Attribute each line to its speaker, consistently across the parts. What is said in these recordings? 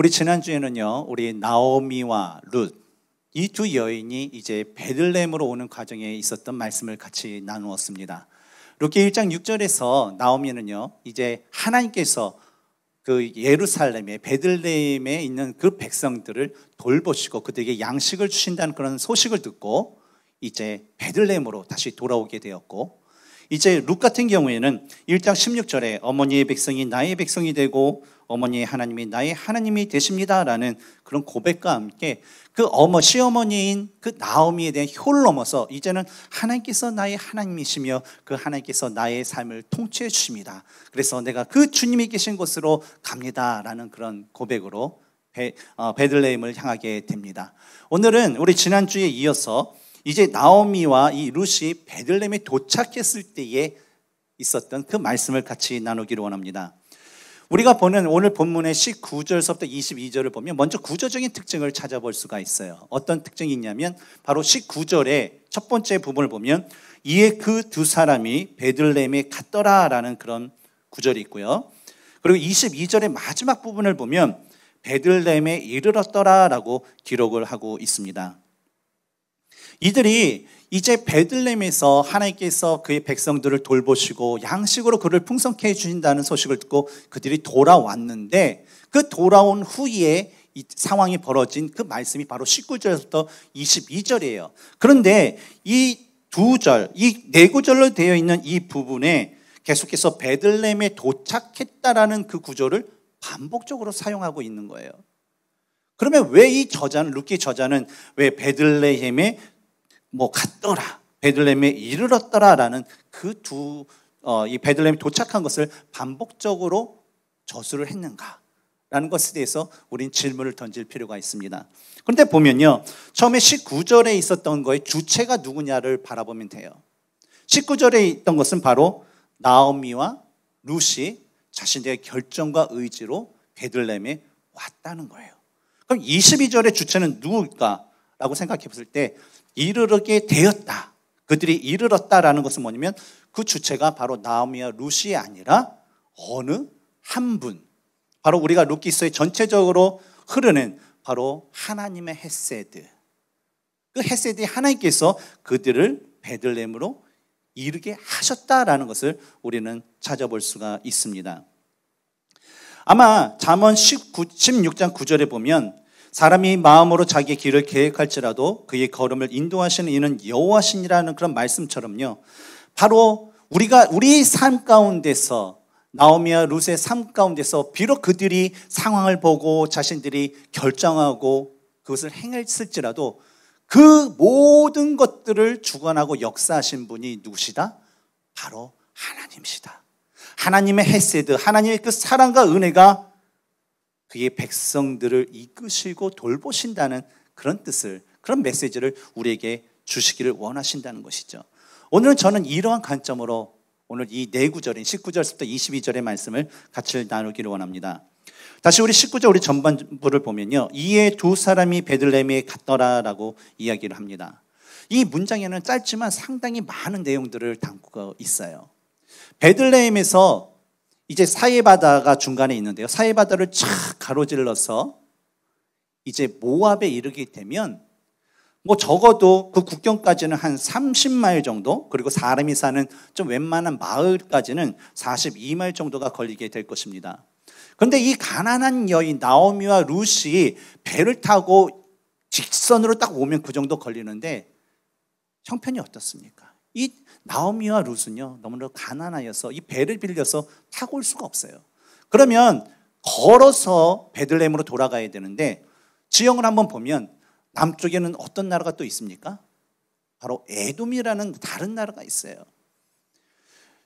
Speaker 1: 우리 지난주에는요, 우리 나오미와 룻, 이 두 여인이 이제 베들렘으로 오는 과정에 있었던 말씀을 같이 나누었습니다. 룻기 1장 6절에서 나오미는요, 이제 하나님께서 그 예루살렘에 베들레에 있는 그 백성들을 돌보시고 그들에게 양식을 주신다는 그런 소식을 듣고 이제 베들레으로 다시 돌아오게 되었고 이제 룩 같은 경우에는 1장 16절에 어머니의 백성이 나의 백성이 되고 어머니 하나님이 나의 하나님이 되십니다라는 그런 고백과 함께 그 어머 시어머니인 그 나오미에 대한 효를 넘어서 이제는 하나님께서 나의 하나님이시며 그 하나님께서 나의 삶을 통치해 주십니다. 그래서 내가 그 주님이 계신 곳으로 갑니다라는 그런 고백으로 베, 어, 베들레헴을 향하게 됩니다. 오늘은 우리 지난주에 이어서 이제 나오미와 이 룻이 베들레헴에 도착했을 때에 있었던 그 말씀을 같이 나누기로 원합니다. 우리가 보는 오늘 본문의 19절서부터 22절을 보면 먼저 구조적인 특징을 찾아볼 수가 있어요. 어떤 특징이 있냐면 바로 19절의 첫 번째 부분을 보면 이에 그 두 사람이 베들레헴에 갔더라라는 그런 구절이 있고요. 그리고 22절의 마지막 부분을 보면 베들레헴에 이르렀더라라고 기록을 하고 있습니다. 이들이 이제 베들렘에서 하나님께서 그의 백성들을 돌보시고 양식으로 그를 풍성케 해주신다는 소식을 듣고 그들이 돌아왔는데 그 돌아온 후에 상황이 벌어진 그 말씀이 바로 19절에서부터 22절이에요. 그런데 이 두 절, 이 네 구절로 되어 있는 이 부분에 계속해서 베들렘에 도착했다라는 그 구절을 반복적으로 사용하고 있는 거예요. 그러면 왜 이 저자는 루키 저자는 왜 베들레헴에 뭐 갔더라. 베들레헴에 이르렀더라라는 그두이 어, 베들레헴 도착한 것을 반복적으로 저술을 했는가? 라는 것에 대해서 우린 질문을 던질 필요가 있습니다. 그런데 보면요. 처음에 19절에 있었던 거의 주체가 누구냐를 바라보면 돼요. 19절에 있던 것은 바로 나오미와 루시 자신의 결정과 의지로 베들렘에 왔다는 거예요. 그럼 22절의 주체는 누굴까라고 생각해 봤을 때 이르르게 되었다. 그들이 이르렀다라는 것은 뭐냐면 그 주체가 바로 나오미와 루시 아니라 어느 한 분. 바로 우리가 루키스의 전체적으로 흐르는 바로 하나님의 헤세드. 그 헤세드 하나님께서 그들을 베들렘으로 이르게 하셨다라는 것을 우리는 찾아볼 수가 있습니다. 아마 잠언 19, 16장 9절에 보면 사람이 마음으로 자기의 길을 계획할지라도 그의 걸음을 인도하시는 이는 여호와신이라는 그런 말씀처럼요. 바로 우리가 우리 삶 가운데서 나오미와 루스의 삶 가운데서 비록 그들이 상황을 보고 자신들이 결정하고 그것을 행했을지라도 그 모든 것들을 주관하고 역사하신 분이 누구시다? 바로 하나님시다. 하나님의 헤세드, 하나님의 그 사랑과 은혜가 그의 백성들을 이끄시고 돌보신다는 그런 뜻을 그런 메시지를 우리에게 주시기를 원하신다는 것이죠. 오늘은 저는 이러한 관점으로 오늘 이 네 구절인 19절부터 22절의 말씀을 같이 나누기를 원합니다. 다시 우리 19절 우리 전반부를 보면요. 이에 두 사람이 베들레헴에 갔더라라고 이야기를 합니다. 이 문장에는 짧지만 상당히 많은 내용들을 담고 있어요. 베들레헴에서 이제 사해바다가 중간에 있는데요. 사해바다를 착 가로질러서 이제 모압에 이르게 되면 뭐 적어도 그 국경까지는 한 30마일 정도 그리고 사람이 사는 좀 웬만한 마을까지는 42마일 정도가 걸리게 될 것입니다. 그런데 이 가난한 여인 나오미와 루시 배를 타고 직선으로 딱 오면 그 정도 걸리는데 형편이 어떻습니까? 이 나오미와 룻은요 너무나 가난하여서 이 배를 빌려서 타고 올 수가 없어요. 그러면 걸어서 베들레헴으로 돌아가야 되는데 지형을 한번 보면 남쪽에는 어떤 나라가 또 있습니까? 바로 에돔이라는 다른 나라가 있어요.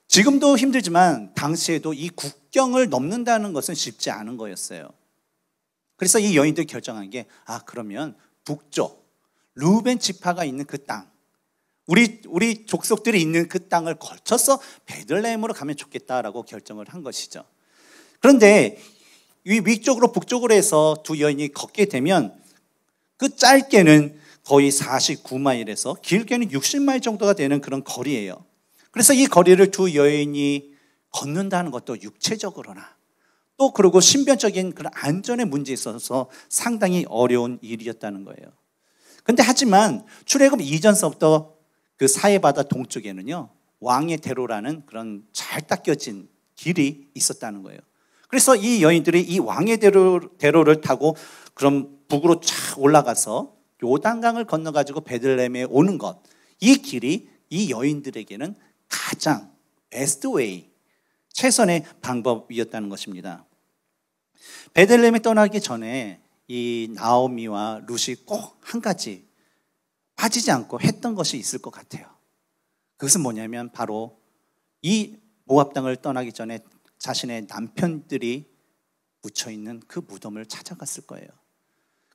Speaker 1: 지금도 힘들지만 당시에도 이 국경을 넘는다는 것은 쉽지 않은 거였어요. 그래서 이여인들 결정한 게아 그러면 북쪽 루벤 지파가 있는 그땅 우리 우리 족속들이 있는 그 땅을 걸쳐서 베들레헴으로 가면 좋겠다라고 결정을 한 것이죠. 그런데 이 위쪽으로 북쪽으로 해서 두 여인이 걷게 되면 그 짧게는 거의 49마일에서 길게는 60마일 정도가 되는 그런 거리예요. 그래서 이 거리를 두 여인이 걷는다는 것도 육체적으로나 또 그리고 신변적인 그런 안전의 문제에 있어서 상당히 어려운 일이었다는 거예요. 근데 하지만 출애굽 이전서부터 그 사해바다 동쪽에는요, 왕의 대로라는 그런 잘 닦여진 길이 있었다는 거예요. 그래서 이 여인들이 이 왕의 대로, 대로를 타고 그럼 북으로 쫙 올라가서 요단강을 건너가지고 베들레헴에 오는 것. 이 길이 이 여인들에게는 가장 베스트 웨이, 최선의 방법이었다는 것입니다. 베들레헴에 떠나기 전에 이 나오미와 루시 꼭 한 가지 빠지지 않고 했던 것이 있을 것 같아요. 그것은 뭐냐면 바로 이 모압 당을 떠나기 전에 자신의 남편들이 묻혀 있는 그 무덤을 찾아갔을 거예요.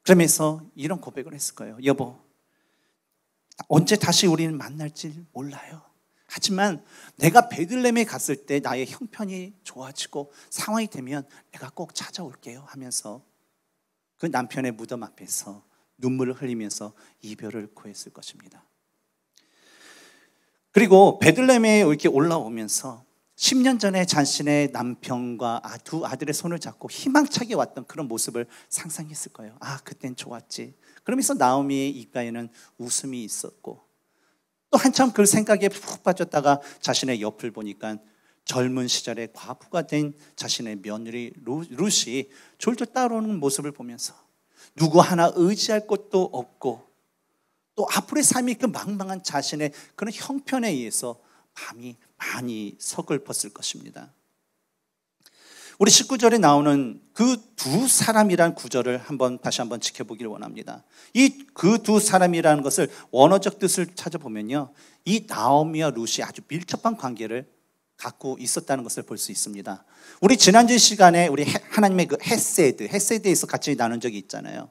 Speaker 1: 그러면서 이런 고백을 했을 거예요. 여보, 언제 다시 우리는 만날지 몰라요. 하지만 내가 베들렘에 갔을 때 나의 형편이 좋아지고 상황이 되면 내가 꼭 찾아올게요 하면서 그 남편의 무덤 앞에서 눈물을 흘리면서 이별을 구했을 것입니다. 그리고 베들레헴에 이렇게 올라오면서 10년 전에 자신의 남편과 아, 두 아들의 손을 잡고 희망차게 왔던 그런 모습을 상상했을 거예요. 아, 그땐 좋았지. 그러면서 나오미의 입가에는 웃음이 있었고 또 한참 그 생각에 푹 빠졌다가 자신의 옆을 보니까 젊은 시절에 과부가 된 자신의 며느리 룻이 졸졸 따라오는 모습을 보면서 누구 하나 의지할 것도 없고 또 앞으로의 삶이 그 망망한 자신의 그런 형편에 의해서 밤이 많이 서글펐을 것입니다. 우리 19절에 나오는 그 두 사람이란 구절을 한번 다시 한번 지켜보기를 원합니다. 이 그 두 사람이라는 것을 원어적 뜻을 찾아보면요. 이 나오미와 루시 아주 밀접한 관계를 갖고 있었다는 것을 볼 수 있습니다. 우리 지난주 시간에 우리 하나님의 그 헤세드, 헤세드에서 같이 나눈 적이 있잖아요.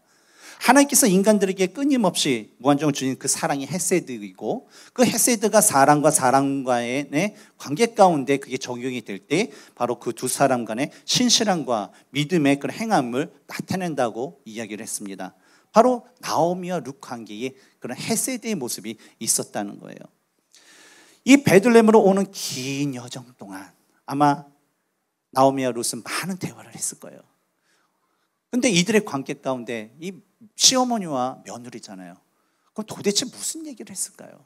Speaker 1: 하나님께서 인간들에게 끊임없이 무한정 주신 그 사랑이 헤세드이고 그 헤세드가 사랑과 사랑과의 관계 가운데 그게 적용이 될 때 바로 그 두 사람 간의 신실함과 믿음의 그런 행함을 나타낸다고 이야기를 했습니다. 바로 나오미와 룩 관계의 그런 헤세드의 모습이 있었다는 거예요. 이 베들렘으로 오는 긴 여정 동안 아마 나오미와 루은 많은 대화를 했을 거예요. 근데 이들의 관계 가운데 이 시어머니와 며느리잖아요. 그럼 도대체 무슨 얘기를 했을까요?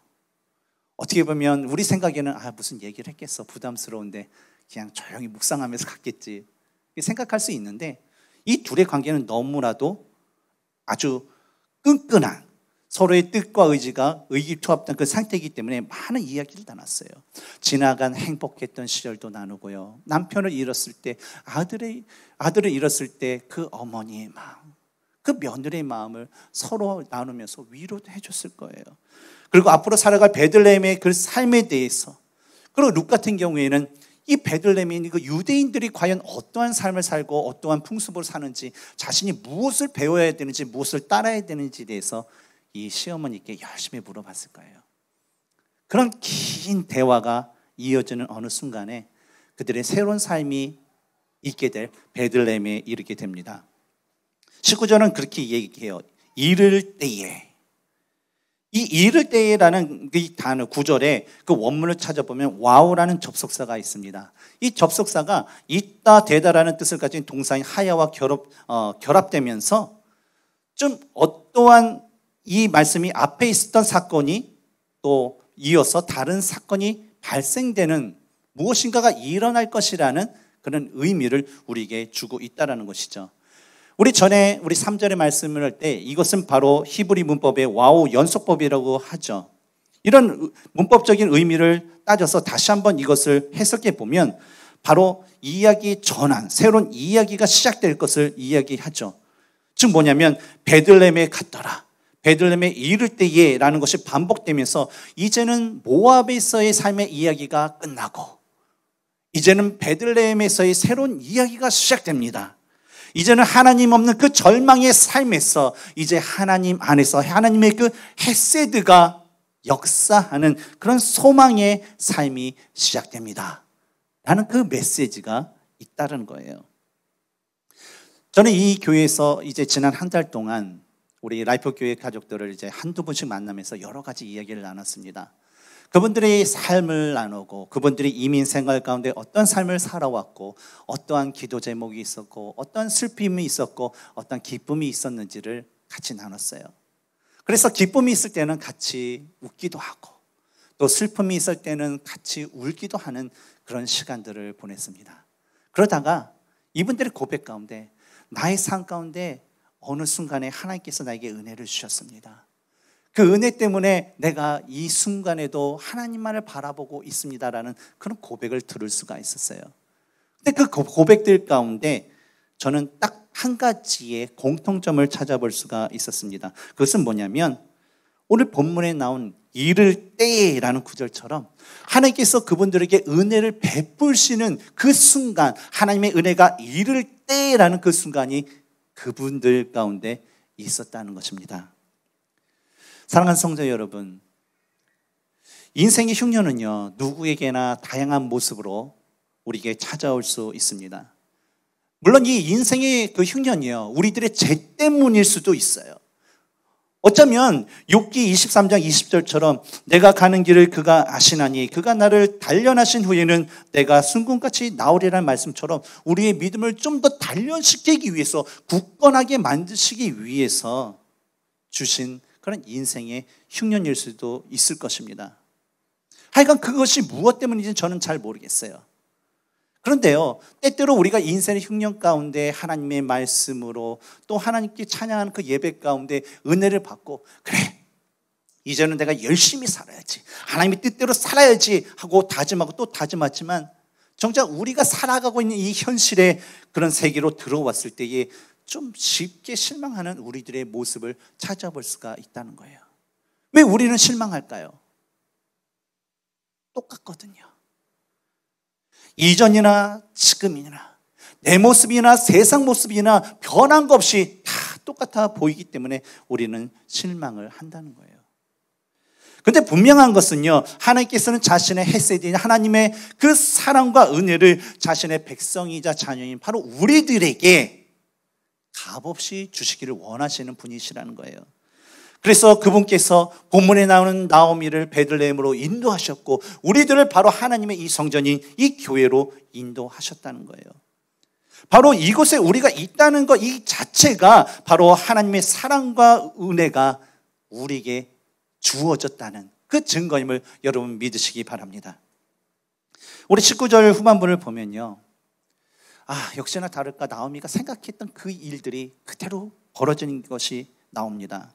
Speaker 1: 어떻게 보면 우리 생각에는 아 무슨 얘기를 했겠어 부담스러운데 그냥 조용히 묵상하면서 갔겠지 생각할 수 있는데 이 둘의 관계는 너무나도 아주 끈끈한 서로의 뜻과 의지가 의기투합된 그 상태이기 때문에 많은 이야기를 나눴어요. 지나간 행복했던 시절도 나누고요. 남편을 잃었을 때 아들의 아들을 잃었을 때 그 어머니의 마음, 그 며느리의 마음을 서로 나누면서 위로도 해줬을 거예요. 그리고 앞으로 살아갈 베들레의그 삶에 대해서 그리고 룩 같은 경우에는 이 베들레헴인 그 유대인들이 과연 어떠한 삶을 살고 어떠한 풍습으 사는지 자신이 무엇을 배워야 되는지 무엇을 따라야 되는지에 대해서 이 시어머니께 열심히 물어봤을 거예요. 그런 긴 대화가 이어지는 어느 순간에 그들의 새로운 삶이 있게 될 베들렘에 이르게 됩니다. 19절은 그렇게 얘기해요. 이를 때에. 이 이를 때에라는 그 이 단어 구절에 그 원문을 찾아보면 와우라는 접속사가 있습니다. 이 접속사가 있다 되다라는 뜻을 가진 동사인 하야와 결합 어, 결합되면서 좀 어떠한 이 말씀이 앞에 있었던 사건이 또 이어서 다른 사건이 발생되는 무엇인가가 일어날 것이라는 그런 의미를 우리에게 주고 있다라는 것이죠. 우리 전에 우리 3절의 말씀을 할 때 이것은 바로 히브리 문법의 와우 연속법이라고 하죠. 이런 문법적인 의미를 따져서 다시 한번 이것을 해석해 보면 바로 이야기 전환, 새로운 이야기가 시작될 것을 이야기하죠. 즉 뭐냐면 베들렘에 갔더라. 베들렘에 이를 때에라는 것이 반복되면서 이제는 모압에서의 삶의 이야기가 끝나고 이제는 베들레헴에서의 새로운 이야기가 시작됩니다. 이제는 하나님 없는 그 절망의 삶에서 이제 하나님 안에서 하나님의 그 헤세드가 역사하는 그런 소망의 삶이 시작됩니다. 라는 그 메시지가 있다는 거예요. 저는 이 교회에서 이제 지난 한 달 동안 우리 라이프 교회 가족들을 이제 한두 번씩 만나면서 여러 가지 이야기를 나눴습니다. 그분들의 삶을 나누고 그분들이 이민 생활 가운데 어떤 삶을 살아왔고 어떠한 기도 제목이 있었고 어떤 슬픔이 있었고 어떤 기쁨이 있었는지를 같이 나눴어요. 그래서 기쁨이 있을 때는 같이 웃기도 하고 또 슬픔이 있을 때는 같이 울기도 하는 그런 시간들을 보냈습니다. 그러다가 이분들의 고백 가운데 나의 삶 가운데 어느 순간에 하나님께서 나에게 은혜를 주셨습니다. 그 은혜 때문에 내가 이 순간에도 하나님만을 바라보고 있습니다라는 그런 고백을 들을 수가 있었어요. 근데 그 고백들 가운데 저는 딱 한 가지의 공통점을 찾아볼 수가 있었습니다. 그것은 뭐냐면 오늘 본문에 나온 이를 때라는 구절처럼 하나님께서 그분들에게 은혜를 베풀시는 그 순간 하나님의 은혜가 이를 때라는 그 순간이 그분들 가운데 있었다는 것입니다. 사랑하는 성자 여러분, 인생의 흉년은요, 누구에게나 다양한 모습으로 우리에게 찾아올 수 있습니다. 물론 이 인생의 그 흉년이요, 우리들의 죄 때문일 수도 있어요. 어쩌면 욕기 23장 20절처럼 내가 가는 길을 그가 아시나니 그가 나를 단련하신 후에는 내가 순금같이 나오리라는 말씀처럼 우리의 믿음을 좀 더 단련시키기 위해서 굳건하게 만드시기 위해서 주신 그런 인생의 흉년일 수도 있을 것입니다. 하여간 그것이 무엇 때문인지 저는 잘 모르겠어요. 그런데요, 때때로 우리가 인생의 흉년 가운데 하나님의 말씀으로 또 하나님께 찬양하는 그 예배 가운데 은혜를 받고, 그래, 이제는 내가 열심히 살아야지. 하나님의 뜻대로 살아야지 하고 다짐하고 또 다짐하지만, 정작 우리가 살아가고 있는 이 현실의 그런 세계로 들어왔을 때에 좀 쉽게 실망하는 우리들의 모습을 찾아볼 수가 있다는 거예요. 왜 우리는 실망할까요? 똑같거든요. 이전이나 지금이나 내 모습이나 세상 모습이나 변한 것 없이 다 똑같아 보이기 때문에 우리는 실망을 한다는 거예요. 근데 분명한 것은요, 하나님께서는 자신의 헤세디 하나님의 그 사랑과 은혜를 자신의 백성이자 자녀인 바로 우리들에게 값없이 주시기를 원하시는 분이시라는 거예요. 그래서 그분께서 본문에 나오는 나오미를 베들레헴으로 인도하셨고 우리들을 바로 하나님의 이 성전인 이 교회로 인도하셨다는 거예요. 바로 이곳에 우리가 있다는 것 이 자체가 바로 하나님의 사랑과 은혜가 우리에게 주어졌다는 그 증거임을 여러분 믿으시기 바랍니다. 우리 19절 후반부를 보면요. 아, 역시나 다를까 나오미가 생각했던 그 일들이 그대로 벌어진 것이 나옵니다.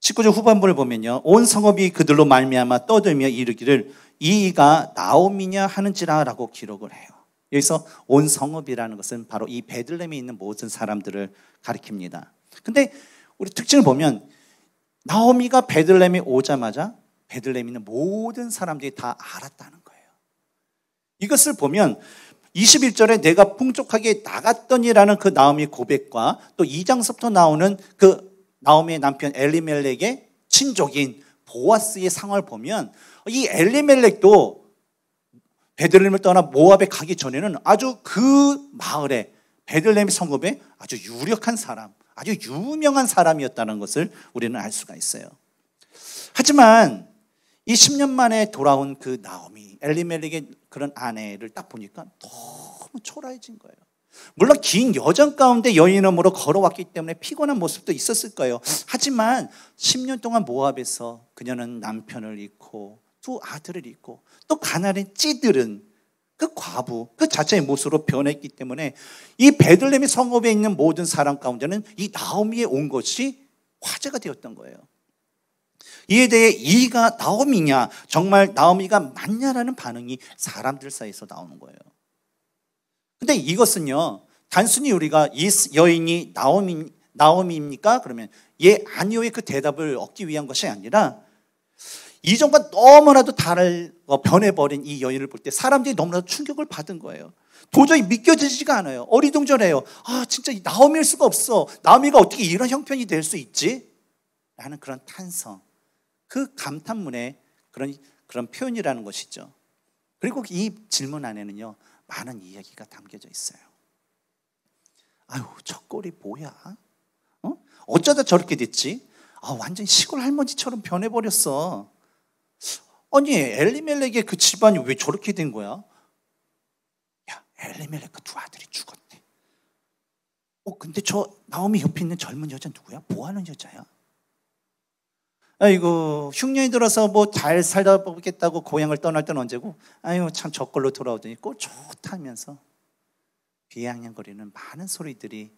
Speaker 1: 19절 후반부를 보면요. 온 성읍이 그들로 말미암아 떠들며 이르기를 이가 나오미냐 하는지라라고 기록을 해요. 여기서 온 성읍이라는 것은 바로 이 베들렘에 있는 모든 사람들을 가리킵니다. 근데 우리 특징을 보면 나오미가 베들렘에 오자마자 베들렘에 있는 모든 사람들이 다 알았다는 거예요. 이것을 보면 21절에 내가 풍족하게 나갔더니라는 그 나오미 고백과 또 2장서부터 나오는 그 나오미의 남편 엘리멜렉의 친족인 보아스의 상을 보면 이 엘리멜렉도 베들렘을 떠나 모압에 가기 전에는 아주 그 마을에 베들렘 성읍에 아주 유력한 사람, 아주 유명한 사람이었다는 것을 우리는 알 수가 있어요. 하지만 이 10년 만에 돌아온 그 나오미, 엘리멜렉의 그런 아내를 딱 보니까 너무 초라해진 거예요. 물론 긴 여정 가운데 여인음으로 걸어왔기 때문에 피곤한 모습도 있었을 거예요. 하지만 10년 동안 모압에서 그녀는 남편을 잃고 두 아들을 잃고 또 가난에 찌들은 그 과부 그 자체의 모습으로 변했기 때문에 이 베들레헴 성읍에 있는 모든 사람 가운데는 이 나오미의 온 것이 화제가 되었던 거예요. 이에 대해 이가 나오미냐 정말 나오미가 맞냐라는 반응이 사람들 사이에서 나오는 거예요. 근데 이것은요, 단순히 우리가 이 여인이 나오미, 나오미입니까? 그러면 예, 아니요의 그 대답을 얻기 위한 것이 아니라 이전과 너무나도 다를 어, 변해버린 이 여인을 볼 때 사람들이 너무나도 충격을 받은 거예요. 도저히 믿겨지지가 않아요. 어리둥절해요. 아, 진짜 나오미일 수가 없어. 나오미가 어떻게 이런 형편이 될 수 있지? 라는 그런 탄성. 그 감탄문의 그런, 그런 표현이라는 것이죠. 그리고 이 질문 안에는요, 많은 이야기가 담겨져 있어요. 아유, 첫 골이 뭐야? 어? 어쩌다 저렇게 됐지? 아, 완전 시골 할머니처럼 변해버렸어. 아니, 엘리멜렉의 그 집안이 왜 저렇게 된 거야? 야, 엘리멜렉 그두 아들이 죽었네. 어, 근데 저 나오미 옆에 있는 젊은 여자 누구야? 뭐 하는 여자야? 아이고 흉년이 들어서 뭐 잘 살다 보겠다고 고향을 떠날 때는 언제고 아이참 저걸로 돌아오더니 꼭 좋다면서 비양양거리는 많은 소리들이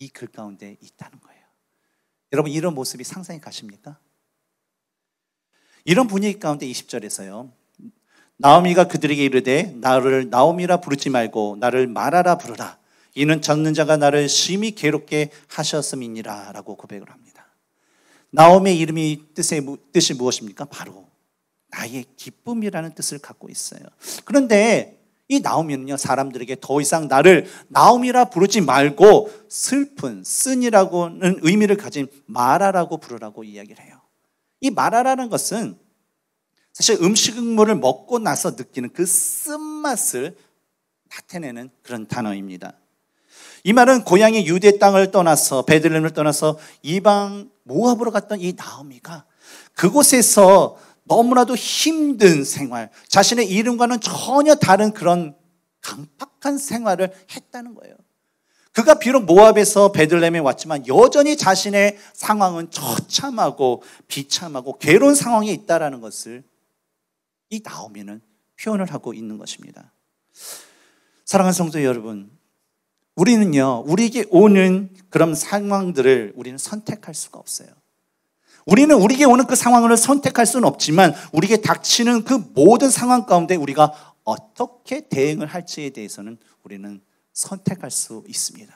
Speaker 1: 이 글 가운데 있다는 거예요. 여러분 이런 모습이 상상이 가십니까? 이런 분위기 가운데 20절에서요. 나오미가 그들에게 이르되 나를 나오미라 부르지 말고 나를 말하라 부르라. 이는 젖는 자가 나를 심히 괴롭게 하셨음이니라라고 고백을 합니다. 나오미의 이름이 뜻의, 뜻이 무엇입니까? 바로 나의 기쁨이라는 뜻을 갖고 있어요. 그런데 이 나오면요, 사람들에게 더 이상 나를 나옴이라 부르지 말고 슬픈, 쓴이라고는 의미를 가진 마라라고 부르라고 이야기를 해요. 이 마라라는 것은 사실 음식물을 먹고 나서 느끼는 그 쓴맛을 나타내는 그런 단어입니다. 이 말은 고향의 유대 땅을 떠나서 베들렘을 떠나서 이방 모압으로 갔던 이 나오미가 그곳에서 너무나도 힘든 생활, 자신의 이름과는 전혀 다른 그런 강팍한 생활을 했다는 거예요. 그가 비록 모압에서 베들렘에 왔지만 여전히 자신의 상황은 처참하고 비참하고 괴로운 상황에 있다라는 것을 이 나오미는 표현을 하고 있는 것입니다. 사랑하는 성도 여러분, 우리는요, 우리에게 오는 그런 상황들을 우리는 선택할 수가 없어요. 우리는 우리에게 오는 그 상황을 선택할 수는 없지만 우리에게 닥치는 그 모든 상황 가운데 우리가 어떻게 대응을 할지에 대해서는 우리는 선택할 수 있습니다.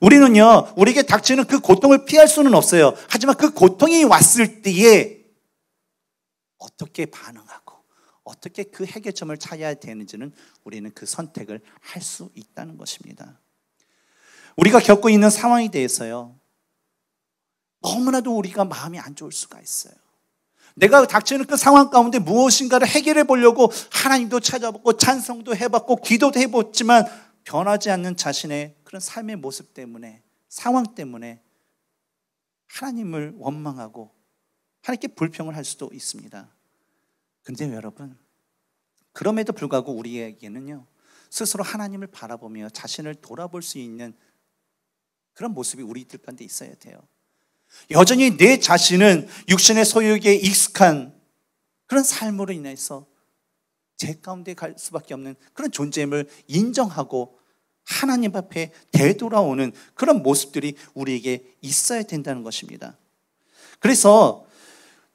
Speaker 1: 우리는요, 우리에게 닥치는 그 고통을 피할 수는 없어요. 하지만 그 고통이 왔을 때에 어떻게 반응하고 어떻게 그 해결점을 찾아야 되는지는 우리는 그 선택을 할 수 있다는 것입니다. 우리가 겪고 있는 상황에 대해서요. 너무나도 우리가 마음이 안 좋을 수가 있어요. 내가 닥치는 그 상황 가운데 무엇인가를 해결해 보려고 하나님도 찾아보고 찬성도 해봤고 기도도 해봤지만 변하지 않는 자신의 그런 삶의 모습 때문에 상황 때문에 하나님을 원망하고 하나님께 불평을 할 수도 있습니다. 근데 여러분, 그럼에도 불구하고 우리에게는요, 스스로 하나님을 바라보며 자신을 돌아볼 수 있는 그런 모습이 우리들 가운데 있어야 돼요. 여전히 내 자신은 육신의 소유에 익숙한 그런 삶으로 인해서 제 가운데 갈 수밖에 없는 그런 존재임을 인정하고 하나님 앞에 되돌아오는 그런 모습들이 우리에게 있어야 된다는 것입니다. 그래서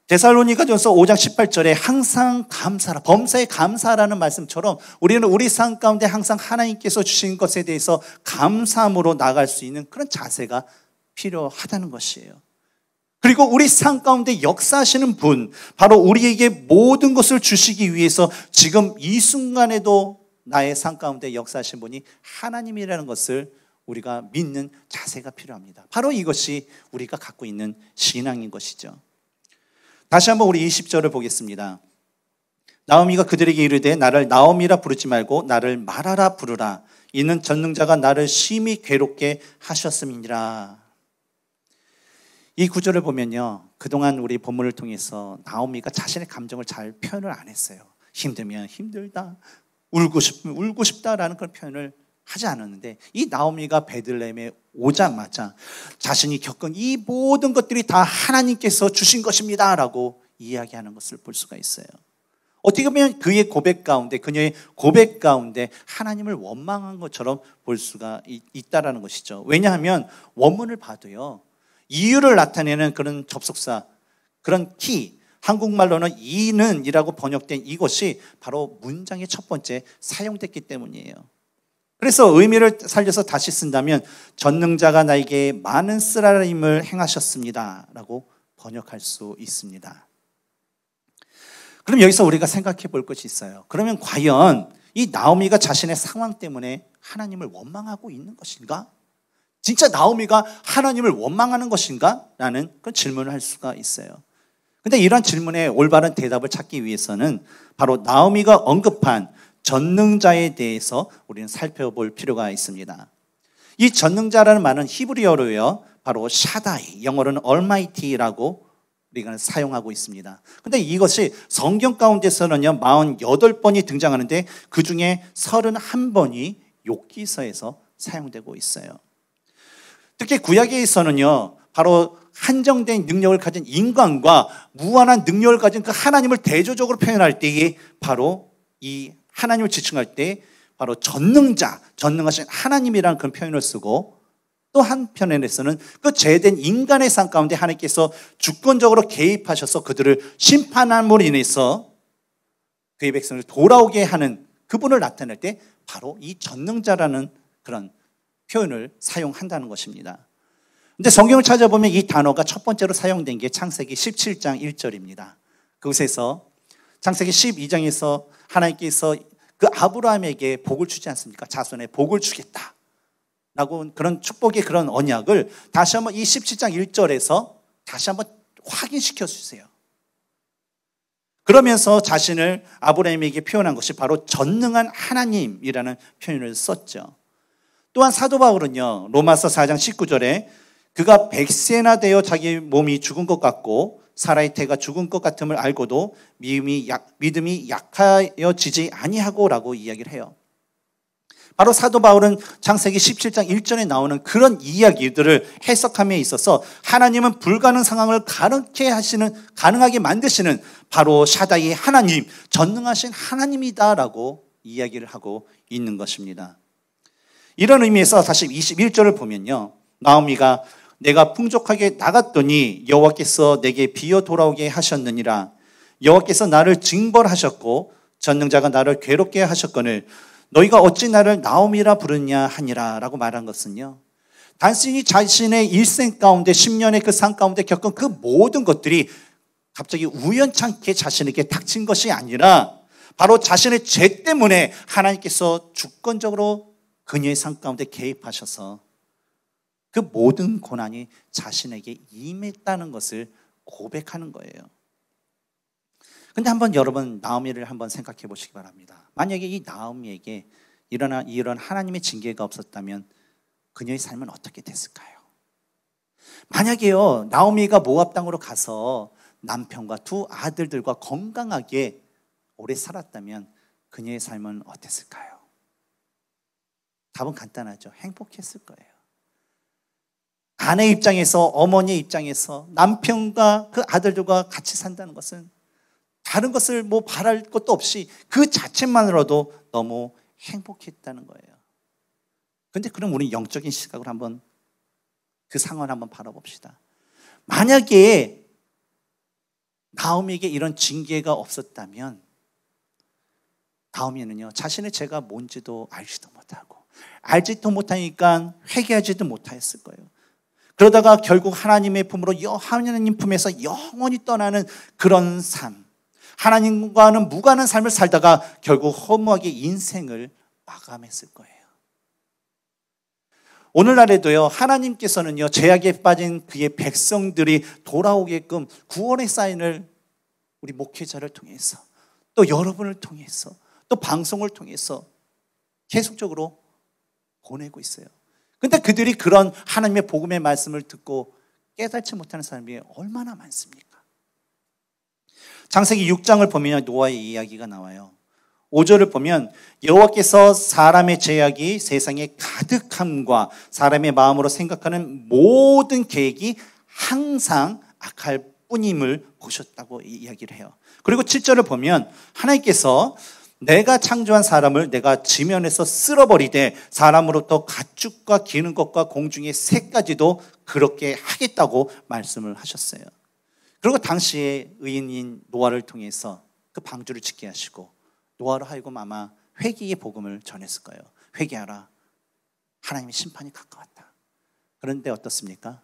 Speaker 1: 데살로니가전서 5장 18절에 항상 감사라 범사에 감사라는 말씀처럼 우리는 우리 삶 가운데 항상 하나님께서 주신 것에 대해서 감사함으로 나갈 수 있는 그런 자세가 필요하다는 것이에요. 그리고 우리 삶 가운데 역사하시는 분, 바로 우리에게 모든 것을 주시기 위해서 지금 이 순간에도 나의 삶 가운데 역사하신 분이 하나님이라는 것을 우리가 믿는 자세가 필요합니다. 바로 이것이 우리가 갖고 있는 신앙인 것이죠. 다시 한번 우리 20절을 보겠습니다. 나오미가 그들에게 이르되 나를 나오미라 부르지 말고 나를 마라라 부르라. 이는 전능자가 나를 심히 괴롭게 하셨음이니라. 이 구절을 보면요. 그동안 우리 본문을 통해서 나오미가 자신의 감정을 잘 표현을 안 했어요. 힘들면 힘들다. 울고 싶으면 울고 싶다라는 그런 표현을 하지 않았는데 이 나오미가 베들레헴에 오자마자 자신이 겪은 이 모든 것들이 다 하나님께서 주신 것입니다라고 이야기하는 것을 볼 수가 있어요. 어떻게 보면 그의 고백 가운데 그녀의 고백 가운데 하나님을 원망한 것처럼 볼 수가 있다라는 것이죠. 왜냐하면 원문을 봐도요. 이유를 나타내는 그런 접속사 그런 키 한국말로는 이는이라고 번역된 이것이 바로 문장의 첫 번째 사용됐기 때문이에요. 그래서 의미를 살려서 다시 쓴다면 전능자가 나에게 많은 쓰라림을 행하셨습니다. 라고 번역할 수 있습니다. 그럼 여기서 우리가 생각해 볼 것이 있어요. 그러면 과연 이 나오미가 자신의 상황 때문에 하나님을 원망하고 있는 것인가? 진짜 나오미가 하나님을 원망하는 것인가? 라는 그런 질문을 할 수가 있어요. 근데 이런 질문에 올바른 대답을 찾기 위해서는 바로 나오미가 언급한 전능자에 대해서 우리는 살펴볼 필요가 있습니다. 이 전능자라는 말은 히브리어로요. 바로 샤다이, 영어로는 얼마이티라고 우리가 사용하고 있습니다. 근데 이것이 성경 가운데서는 48번이 등장하는데 그 중에 31번이 욕기서에서 사용되고 있어요. 특히 구약에서는요. 바로 한정된 능력을 가진 인간과 무한한 능력을 가진 그 하나님을 대조적으로 표현할 때에 바로 이 하나님을 지칭할 때 바로 전능자, 전능하신 하나님이라는 그런 표현을 쓰고 또 한편에서는 그 죄된 인간의 삶 가운데 하나님께서 주권적으로 개입하셔서 그들을 심판함으로 인해서 그의 백성을 돌아오게 하는 그분을 나타낼 때 바로 이 전능자라는 그런 표현을 사용한다는 것입니다. 근데 성경을 찾아보면 이 단어가 첫 번째로 사용된 게 창세기 17장 1절입니다. 그곳에서 창세기 12장에서 하나님께서 그 아브라함에게 복을 주지 않습니까? 자손에 복을 주겠다. 라고 그런 축복의 그런 언약을 다시 한번 이 17장 1절에서 다시 한번 확인시켜 주세요. 그러면서 자신을 아브라함에게 표현한 것이 바로 전능한 하나님이라는 표현을 썼죠. 또한 사도 바울은요, 로마서 4장 19절에 그가 백세나 되어 자기 몸이 죽은 것 같고 사라의 태가 죽은 것 같음을 알고도 믿음이, 약, 믿음이 약하여지지 아니하고라고 이야기를 해요. 바로 사도 바울은 창세기 17장 1절에 나오는 그런 이야기들을 해석함에 있어서 하나님은 불가능 상황을 가능케 하시는 가능하게 만드시는 바로 샤다이 하나님, 전능하신 하나님이다라고 이야기를 하고 있는 것입니다. 이런 의미에서 사실 21절을 보면요. 나오미가 내가 풍족하게 나갔더니 여호와께서 내게 비어 돌아오게 하셨느니라. 여호와께서 나를 징벌하셨고 전능자가 나를 괴롭게 하셨거늘 너희가 어찌 나를 나옴이라 부르냐 하니라라고 말한 것은요. 단순히 자신의 일생 가운데 10년의 그 상 가운데 겪은 그 모든 것들이 갑자기 우연찮게 자신에게 닥친 것이 아니라 바로 자신의 죄 때문에 하나님께서 주권적으로 그녀의 상 가운데 개입하셔서 그 모든 고난이 자신에게 임했다는 것을 고백하는 거예요. 근데 한번 여러분 나오미를 한번 생각해 보시기 바랍니다. 만약에 이 나오미에게 일어나 이런 하나님의 징계가 없었다면 그녀의 삶은 어떻게 됐을까요? 만약에요 나오미가 모압 땅으로 가서 남편과 두 아들들과 건강하게 오래 살았다면 그녀의 삶은 어땠을까요? 답은 간단하죠. 행복했을 거예요. 아내 입장에서 어머니 입장에서 남편과 그 아들들과 같이 산다는 것은 다른 것을 뭐 바랄 것도 없이 그 자체만으로도 너무 행복했다는 거예요. 근데 그럼 우리는 영적인 시각으로 한번 그 상황을 한번 바라봅시다. 만약에 다음에게 이런 징계가 없었다면 다음에는요 자신의 죄가 뭔지도 알지도 못하고 알지도 못하니까 회개하지도 못하였을 거예요. 그러다가 결국 하나님의 품으로 하나님 품에서 영원히 떠나는 그런 삶. 하나님과는 무관한 삶을 살다가 결국 허무하게 인생을 마감했을 거예요. 오늘날에도요, 하나님께서는요, 죄악에 빠진 그의 백성들이 돌아오게끔 구원의 사인을 우리 목회자를 통해서 또 여러분을 통해서 또 방송을 통해서 계속적으로 보내고 있어요. 근데 그들이 그런 하나님의 복음의 말씀을 듣고 깨닫지 못하는 사람이 얼마나 많습니까? 장세기 6장을 보면 노아의 이야기가 나와요. 5절을 보면 여호와께서 사람의 죄악이 세상의 가득함과 사람의 마음으로 생각하는 모든 계획이 항상 악할 뿐임을 보셨다고 이야기를 해요. 그리고 7절을 보면 하나님께서 내가 창조한 사람을 내가 지면에서 쓸어버리되 사람으로부터 가축과 기는 것과 공중의 새까지도 그렇게 하겠다고 말씀을 하셨어요. 그리고 당시에 의인인 노아를 통해서 그 방주를 짓게 하시고 노아로 하여금 아마 회개의 복음을 전했을 거예요. 회개하라. 하나님의 심판이 가까웠다. 그런데 어떻습니까?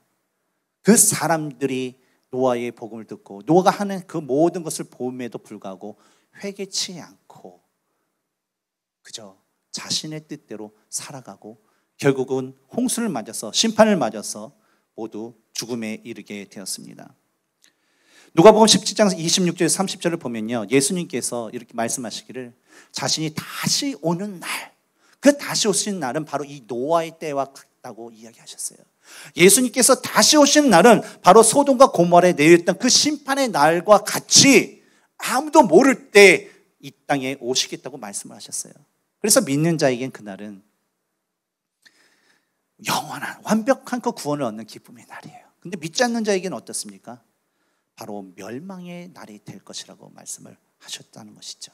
Speaker 1: 그 사람들이 노아의 복음을 듣고 노아가 하는 그 모든 것을 보음에도 불구하고 회개치 않고 그저 자신의 뜻대로 살아가고 결국은 홍수를 맞아서 심판을 맞아서 모두 죽음에 이르게 되었습니다. 누가복음 17장 26절 30절을 보면요. 예수님께서 이렇게 말씀하시기를 자신이 다시 오는 날, 그 다시 오신 날은 바로 이 노아의 때와 같다고 이야기하셨어요. 예수님께서 다시 오신 날은 바로 소돔과 고모라에 내렸던 그 심판의 날과 같이 아무도 모를 때 이 땅에 오시겠다고 말씀을 하셨어요. 그래서 믿는 자에겐 그날은 영원한 완벽한 그 구원을 얻는 기쁨의 날이에요. 근데 믿지 않는 자에겐 어떻습니까? 바로 멸망의 날이 될 것이라고 말씀을 하셨다는 것이죠.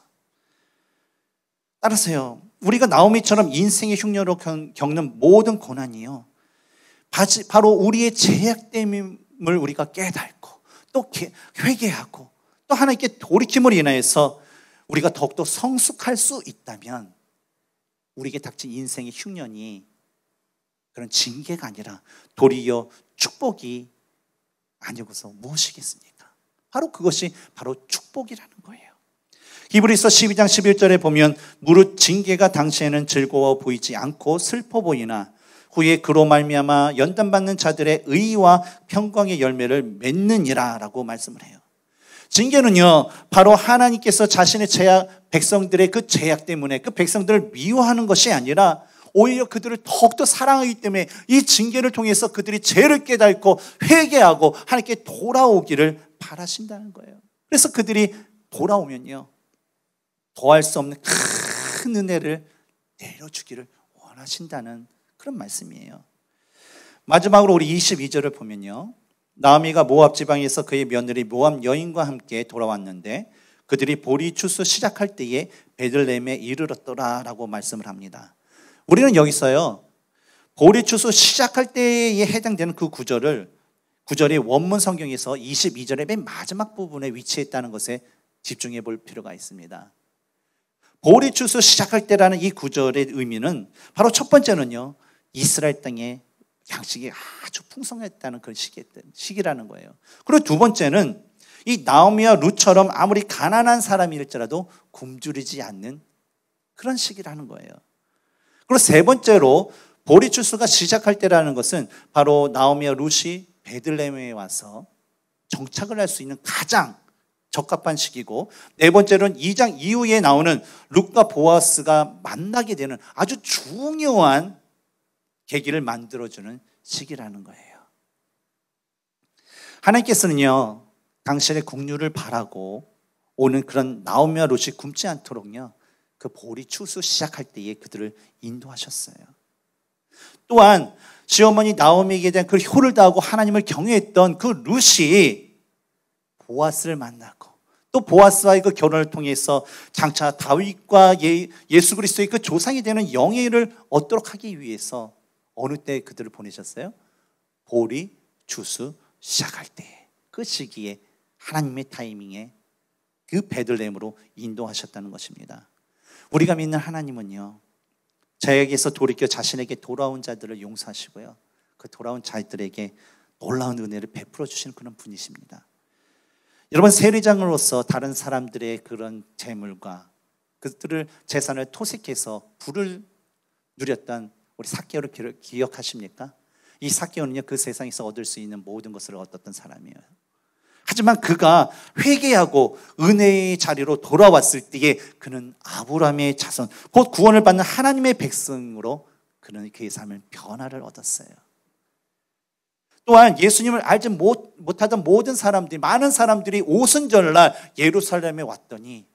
Speaker 1: 따라서요. 우리가 나오미처럼 인생의 흉년으로 겪는 모든 고난이요. 바로 우리의 제약됨을 우리가 깨닫고 또 회개하고 또 하나님께 돌이킴을 인하여서 우리가 더욱더 성숙할 수 있다면 우리에게 닥친 인생의 흉년이 그런 징계가 아니라 도리어 축복이 아니고서 무엇이겠습니까? 바로 그것이 바로 축복이라는 거예요. 히브리서 12장 11절에 보면 무릇 징계가 당시에는 즐거워 보이지 않고 슬퍼 보이나 후에 그로 말미암아 연단받는 자들의 의와 평강의 열매를 맺느니라라고 말씀을 해요. 징계는요, 바로 하나님께서 자신의 제약, 백성들의 그 제약 때문에 그 백성들을 미워하는 것이 아니라 오히려 그들을 더욱더 사랑하기 때문에 이 징계를 통해서 그들이 죄를 깨닫고 회개하고 하나님께 돌아오기를 바라신다는 거예요. 그래서 그들이 돌아오면요, 더할 수 없는 큰 은혜를 내려주기를 원하신다는 그런 말씀이에요. 마지막으로 우리 22절을 보면요. 나미가 모압 지방에서 그의 며느리 모압 여인과 함께 돌아왔는데 그들이 보리 추수 시작할 때에 베들레헴에 이르렀더라라고 말씀을 합니다. 우리는 여기서요. 보리 추수 시작할 때에 해당되는 그 구절을 구절이 원문 성경에서 22절의 맨 마지막 부분에 위치했다는 것에 집중해 볼 필요가 있습니다. 보리 추수 시작할 때라는 이 구절의 의미는 바로 첫 번째는요. 이스라엘 땅에 양식이 아주 풍성했다는 그런 시기, 라는 거예요. 그리고 두 번째는 이 나오미와 루처럼 아무리 가난한 사람일지라도 굶주리지 않는 그런 시기라는 거예요. 그리고 세 번째로 보리추수가 시작할 때라는 것은 바로 나오미와 루시 베들레헴에 와서 정착을 할 수 있는 가장 적합한 시기고 네 번째로는 2장 이후에 나오는 룩과 보아스가 만나게 되는 아주 중요한 계기를 만들어주는 시기라는 거예요. 하나님께서는요, 당신의 국류를 바라고 오는 그런 나오며 롯이 굶지 않도록요, 그 볼이 추수 시작할 때에 그들을 인도하셨어요. 또한 시어머니 나오미에게 대한 그 효를 다하고 하나님을 경외했던 그 룻이 보아스를 만나고 또 보아스와의 그 결혼을 통해서 장차 다윗과 예, 수 그리스도의 그 조상이 되는 영예를 얻도록 하기 위해서 어느 때 그들을 보내셨어요? 보리, 주스 시작할 때. 그 시기에 하나님의 타이밍에 그 베들렘으로 인도하셨다는 것입니다. 우리가 믿는 하나님은요. 자에게서 돌이켜 자신에게 돌아온 자들을 용서하시고요. 그 돌아온 자들에게 놀라운 은혜를 베풀어 주시는 그런 분이십니다. 여러분 세례장으로서 다른 사람들의 그런 재물과 그들을 재산을 토색해서 불을 누렸던 우리 사개오를 기억하십니까? 이 사개오는요 그 세상에서 얻을 수 있는 모든 것을 얻었던 사람이에요. 하지만 그가 회개하고 은혜의 자리로 돌아왔을 때에 그는 아브라함의 자손, 곧 구원을 받는 하나님의 백성으로 그는 그의 삶을 변화를 얻었어요. 또한 예수님을 알지 못, 못하던 모든 사람들이, 많은 사람들이 오순절날 예루살렘에 왔더니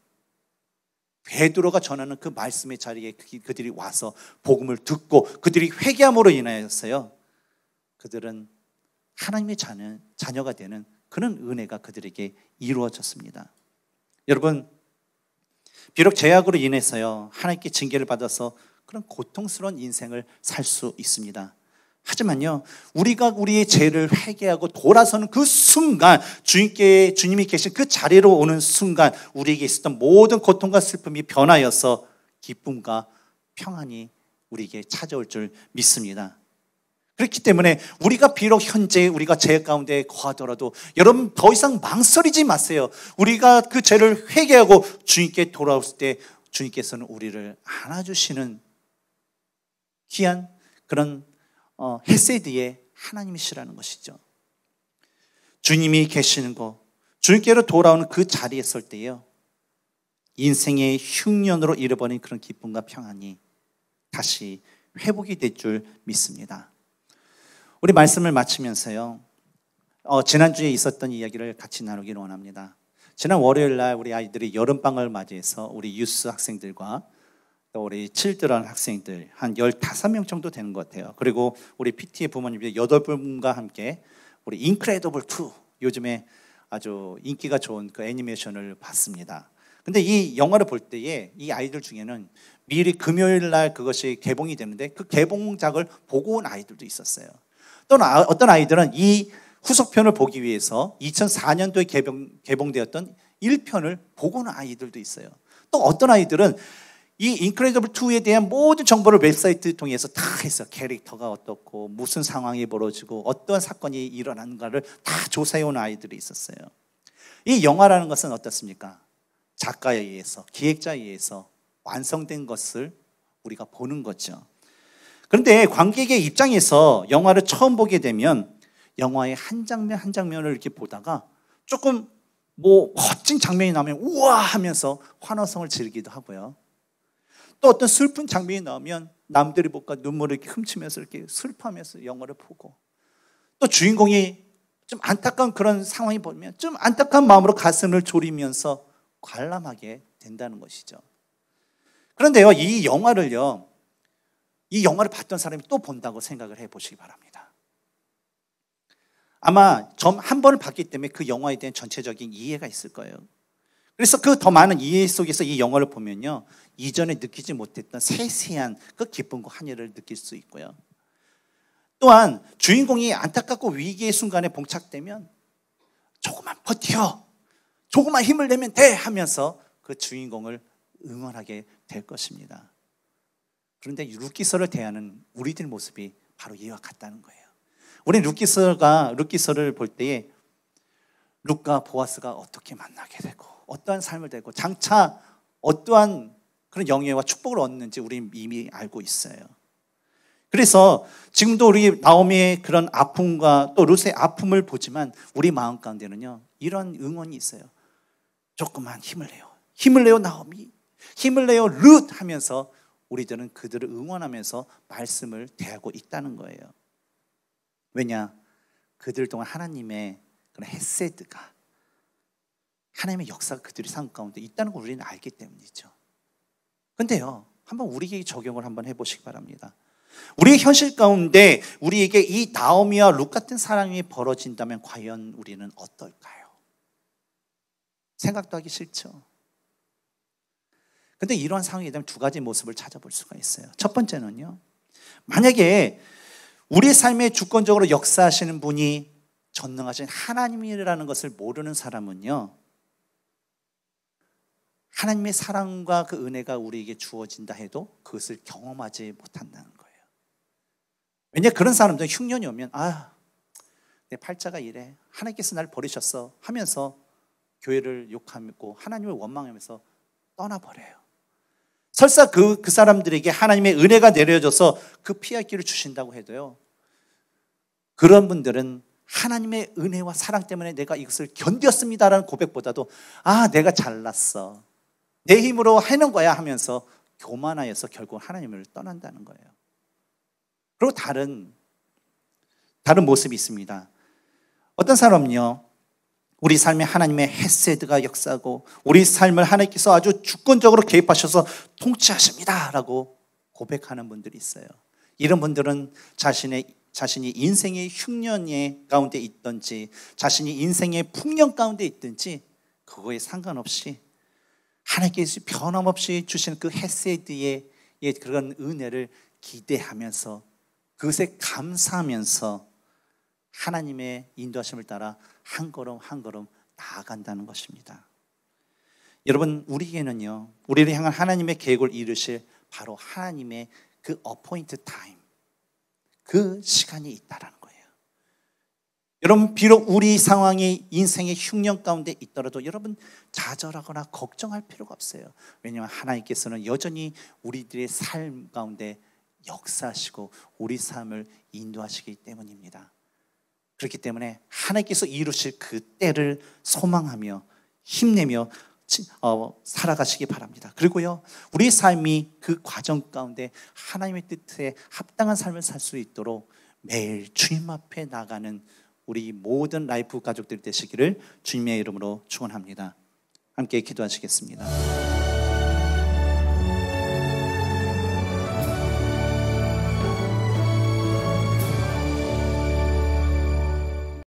Speaker 1: 베드로가 전하는 그 말씀의 자리에 그, 그들이 와서 복음을 듣고 그들이 회개함으로 인하여서요. 그들은 하나님의 자녀, 자녀가 되는 그런 은혜가 그들에게 이루어졌습니다. 여러분, 비록 제약으로 인해서요, 하나님께 징계를 받아서 그런 고통스러운 인생을 살 수 있습니다. 하지만요, 우리가 우리의 죄를 회개하고 돌아서는 그 순간, 주님께, 주님이 계신 그 자리로 오는 순간, 우리에게 있었던 모든 고통과 슬픔이 변하여서 기쁨과 평안이 우리에게 찾아올 줄 믿습니다. 그렇기 때문에 우리가 비록 현재 우리가 죄 가운데 거하더라도 여러분 더 이상 망설이지 마세요. 우리가 그 죄를 회개하고 주님께 돌아올때 주님께서는 우리를 안아주시는 귀한 그런 어, 헤세드의 하나님이시라는 것이죠. 주님이 계시는 것, 주님께로 돌아오는 그 자리에 설 때요. 인생의 흉년으로 잃어버린 그런 기쁨과 평안이 다시 회복이 될 줄 믿습니다. 우리 말씀을 마치면서요. 어, 지난주에 있었던 이야기를 같이 나누기를 원합니다. 지난 월요일 날 우리 아이들이 여름방을 맞이해서 우리 유스 학생들과 또 우리 칠드한 학생들 한 15명 정도 되는 것 같아요. 그리고 우리 PT의 부모님들 8분과 함께 우리 인크레더블 2 요즘에 아주 인기가 좋은 그 애니메이션을 봤습니다. 근데 이 영화를 볼 때에 이 아이들 중에는 미리 금요일 날 그것이 개봉이 되는데 그 개봉작을 보고 온 아이들도 있었어요. 또는 아, 어떤 아이들은 이 후속편을 보기 위해서 2004년도에 개봉, 개봉되었던 1편을 보고 온 아이들도 있어요. 또 어떤 아이들은 이인크레더블 2에 대한 모든 정보를 웹사이트 통해서 다 해서 캐릭터가 어떻고 무슨 상황이 벌어지고 어떤 사건이 일어난가를 다 조사해온 아이들이 있었어요. 이 영화라는 것은 어떻습니까? 작가에 의해서 기획자에 의해서 완성된 것을 우리가 보는 거죠. 그런데 관객의 입장에서 영화를 처음 보게 되면 영화의 한 장면 한 장면을 이렇게 보다가 조금 뭐 멋진 장면이 나면 우와 하면서 환호성을 지르기도 하고요. 또 어떤 슬픈 장면이 나오면 남들이 볼까 눈물을 이렇게 훔치면서 이렇게 슬퍼하면서 영화를 보고 또 주인공이 좀 안타까운 그런 상황이 보면 좀 안타까운 마음으로 가슴을 졸이면서 관람하게 된다는 것이죠. 그런데요, 이 영화를요, 이 영화를 봤던 사람이 또 본다고 생각을 해 보시기 바랍니다. 아마 점 한 번을 봤기 때문에 그 영화에 대한 전체적인 이해가 있을 거예요. 그래서 그 더 많은 이해 속에서 이 영화를 보면요. 이전에 느끼지 못했던 세세한 그 기쁨과 환혜를 느낄 수 있고요. 또한 주인공이 안타깝고 위기의 순간에 봉착되면 조금만 버텨. 조금만 힘을 내면 돼 하면서 그 주인공을 응원하게 될 것입니다. 그런데 루키서를 대하는 우리들 모습이 바로 이와 같다는 거예요. 우리 루키서가 루키서를 볼 때에 루카 보아스가 어떻게 만나게 되고 어떠한 삶을 되고 장차 어떠한 그런 영예와 축복을 얻는지 우리 이미 알고 있어요. 그래서 지금도 우리 나오미의 그런 아픔과 또 루스의 아픔을 보지만 우리 마음 가운데는요 이런 응원이 있어요. 조금만 힘을 내요. 힘을 내요 나오미. 힘을 내요 루룻 하면서 우리들은 그들을 응원하면서 말씀을 대하고 있다는 거예요. 왜냐? 그들 동안 하나님의 그런 헤세드가 하나님의 역사가 그들의 삶 가운데 있다는 걸 우리는 알기 때문이죠. 근데요, 한번 우리에게 적용을 한번 해보시기 바랍니다. 우리의 현실 가운데 우리에게 이 나오미와 룩 같은 사랑이 벌어진다면 과연 우리는 어떨까요? 생각도 하기 싫죠. 근데 이러한 상황이 되면 두 가지 모습을 찾아볼 수가 있어요. 첫 번째는요, 만약에 우리 삶에 주권적으로 역사하시는 분이 전능하신 하나님이라는 것을 모르는 사람은요, 하나님의 사랑과 그 은혜가 우리에게 주어진다 해도 그것을 경험하지 못한다는 거예요. 왜냐 그런 사람들 흉년이 오면 아, 내 팔자가 이래. 하나님께서 날 버리셨어 하면서 교회를 욕하고 하나님을 원망하면서 떠나버려요. 설사 그, 그 사람들에게 하나님의 은혜가 내려져서 그 피할 길을 주신다고 해도요. 그런 분들은 하나님의 은혜와 사랑 때문에 내가 이것을 견뎠습니다라는 고백보다도 아, 내가 잘났어. 내 힘으로 하는 거야 하면서 교만하여서 결국 하나님을 떠난다는 거예요. 그리고 다른 다른 모습이 있습니다. 어떤 사람은요. 우리 삶에 하나님의 헤세드가 역사고 하 우리 삶을 하나님께서 아주 주권적으로 개입하셔서 통치하십니다라고 고백하는 분들이 있어요. 이런 분들은 자신의 자신이 인생의 흉년의 가운데 있든지 자신이 인생의 풍년 가운데 있든지 그거에 상관없이 하나님께서 변함없이 주신 그 헤세드의 예, 그런 은혜를 기대하면서 그것에 감사하면서 하나님의 인도하심을 따라 한 걸음 한 걸음 나아간다는 것입니다. 여러분 우리에게는요 우리를 향한 하나님의 계획을 이루실 바로 하나님의 그 어포인트 타임 그 시간이 있다라는 여러분 비록 우리 상황이 인생의 흉년 가운데 있더라도 여러분 좌절하거나 걱정할 필요가 없어요. 왜냐하면 하나님께서는 여전히 우리들의 삶 가운데 역사하시고 우리 삶을 인도하시기 때문입니다. 그렇기 때문에 하나님께서 이루실 그 때를 소망하며 힘내며 어, 살아가시기 바랍니다. 그리고요, 우리 삶이 그 과정 가운데 하나님의 뜻에 합당한 삶을 살 수 있도록 매일 주님 앞에 나가는 우리 모든 라이프 가족들 되시기를 주님의 이름으로 축원합니다. 함께 기도하시겠습니다.